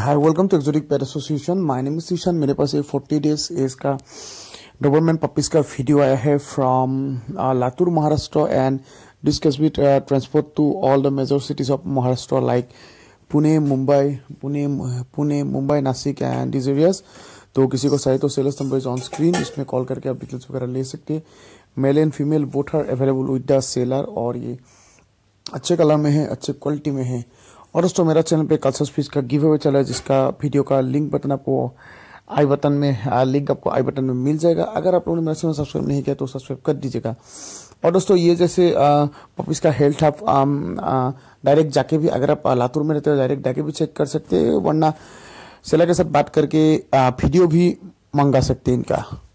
hi welcome to exotic pet association my name is Ishan मेरे पास ये फोर्टी डेज एज का डोबरमैन पपीज का वीडियो आया है from uh, Latur Maharashtra and discuss with transport to all the major cities of Maharashtra like Pune Mumbai Pune Pune Mumbai Nashik and these areas तो किसी को चाहिए तो sales number is on screen इसमें कॉल करके आप डिटेल्स वगैरह ले सकते male and female voter available with the seller और ये अच्छे कलर में है अच्छे क्वालिटी में है और दोस्तों मेरा चैनल पे कल्स फीस का गिव अवे चला है जिसका वीडियो का लिंक बटन आपको आई बटन में लिंक आपको आई बटन में मिल जाएगा अगर आप लोगों ने मेरे चैनल सब्सक्राइब नहीं किया तो सब्सक्राइब कर दीजिएगा और दोस्तों ये जैसे पपीज का हेल्थ आप डायरेक्ट जाके भी अगर आप लातूर में रहते हो डायरेक्ट जाके भी चेक कर सकते हैं वरना सेला के साथ बात करके वीडियो भी मंगा सकते हैं इनका